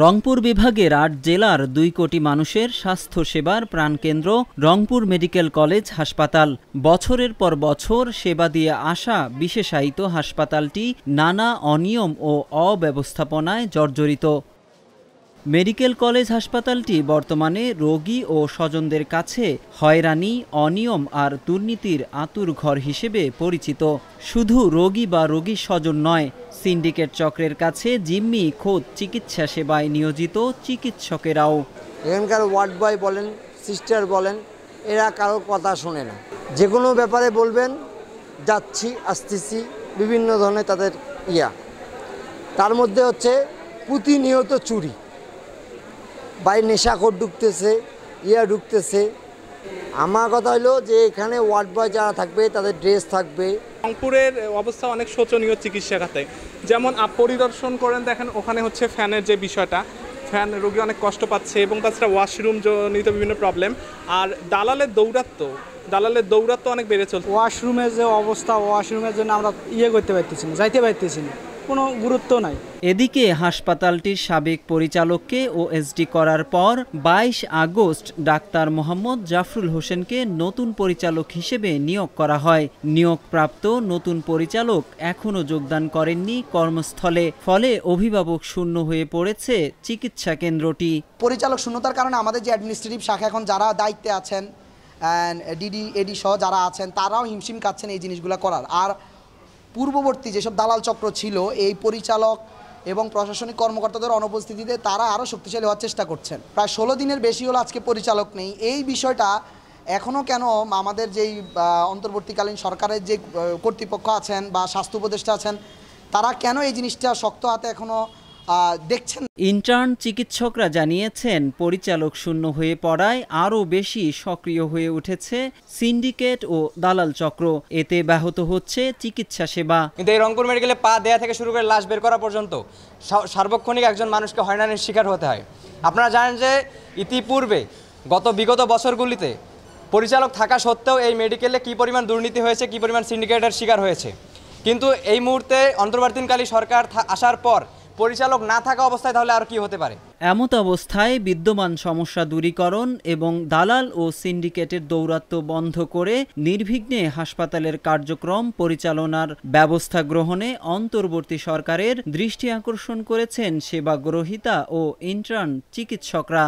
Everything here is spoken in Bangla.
রংপুর বিভাগের আট জেলার দুই কোটি মানুষের স্বাস্থ্যসেবার প্রাণকেন্দ্র রংপুর মেডিকেল কলেজ হাসপাতাল বছরের পর বছর সেবা দিয়ে আসা বিশেষায়িত হাসপাতালটি নানা অনিয়ম ও অব্যবস্থাপনায় জর্জরিত মেডিকেল কলেজ হাসপাতালটি বর্তমানে রোগী ও স্বজনদের কাছে হয়রানি অনিয়ম আর দুর্নীতির আতুর ঘর হিসেবে পরিচিত শুধু রোগী বা রোগীর স্বজন নয় সিন্ডিকেট চক্রের কাছে জিম্মি খোদ চিকিৎসা সেবায় নিয়োজিত চিকিৎসকেরাও এখানকার ওয়ার্ড বয় বলেন সিস্টার বলেন এরা কারো কথা শোনে না যে কোনো ব্যাপারে বলবেন যাচ্ছি আসতেছি বিভিন্ন ধরনের তাদের ইয়া তার মধ্যে হচ্ছে প্রতিনিয়ত চুরি নেশা নেশাখর ঢুকতেছে ইয়া ঢুকতেছে আমার কথা হলো যে এখানে ওয়ার্ড বয় যারা থাকবে তাদের ড্রেস থাকবে রংপুরের অবস্থা অনেক শোচনীয় চিকিৎসা খাতে যেমন পরিদর্শন করেন দেখেন ওখানে হচ্ছে ফ্যানের যে বিষয়টা ফ্যান রোগী অনেক কষ্ট পাচ্ছে এবং তাছাড়া ওয়াশরুম জনিত বিভিন্ন প্রবলেম আর দালালের দৌরাত্ম দালালের দৌরাত্ম অনেক বেড়ে চলছে ওয়াশরুমের যে অবস্থা ওয়াশরুমের জন্য আমরা ইয়ে করতে পারতেছি না যাইতে পারতেছি না কোনো গুরুত্ব নাই এদিকে হাসপাতালটির সাবেক পরিচালককে ওএসডি করার পর ২২ আগস্ট ডাক্তার মোহাম্মদ জাফরুল হোসেনকে নতুন পরিচালক হিসেবে নিয়োগ করা হয় নিয়োগপ্রাপ্ত নতুন পরিচালক এখনও যোগদান করেননি কর্মস্থলে ফলে অভিভাবক শূন্য হয়ে পড়েছে চিকিৎসা কেন্দ্রটি পরিচালক শূন্যতার কারণে আমাদের যে অ্যাডমিনিস্ট্রেটিভ শাখা এখন যারা দায়িত্বে আছেন ডিডি এডি সহ যারা আছেন তারাও হিমশিম কাচ্ছেন এই জিনিসগুলো করার আর পূর্ববর্তী যেসব দালাল চক্র ছিল এই পরিচালক এবং প্রশাসনিক কর্মকর্তাদের অনুপস্থিতিতে তারা আরও শক্তিশালী হওয়ার চেষ্টা করছেন প্রায় ষোলো দিনের বেশি হলো আজকে পরিচালক নেই এই বিষয়টা এখনও কেন আমাদের যেই অন্তর্বর্তীকালীন সরকারের যে কর্তৃপক্ষ আছেন বা স্বাস্থ্য উপদেষ্টা আছেন তারা কেন এই জিনিসটা শক্ত হাতে এখনও দেখছেন ইন্টার্ন চিকিৎসকরা জানিয়েছেন পরিচালক শূন্য হয়ে পড়ায় আরও বেশি সক্রিয় হয়ে উঠেছে সিন্ডিকেট ও দালাল চক্র এতে ব্যাহত হচ্ছে চিকিৎসা সেবা কিন্তু এই রংপুর মেডিকেলে পা দেয়া থেকে শুরু করে লাশ বের করা পর্যন্ত সার্বক্ষণিক একজন মানুষকে হয়রানির শিকার হতে হয় আপনারা জানেন যে ইতিপূর্বে গত বিগত বছরগুলিতে পরিচালক থাকা সত্ত্বেও এই মেডিকেলে কি পরিমাণ দুর্নীতি হয়েছে কি পরিমাণ সিন্ডিকেটের শিকার হয়েছে কিন্তু এই মুহূর্তে অন্তর্বর্তীকালী সরকার আসার পর পরিচালক না থাকা অবস্থায় তাহলে আর কি হতে পারে এমত অবস্থায় বিদ্যমান সমস্যা দূরীকরণ এবং দালাল ও সিন্ডিকেটের দৌরাত্ম্য বন্ধ করে নির্বিঘ্নে হাসপাতালের কার্যক্রম পরিচালনার ব্যবস্থা গ্রহণে অন্তর্বর্তী সরকারের দৃষ্টি আকর্ষণ করেছেন সেবা গ্রহীতা ও ইন্টার্ন চিকিৎসকরা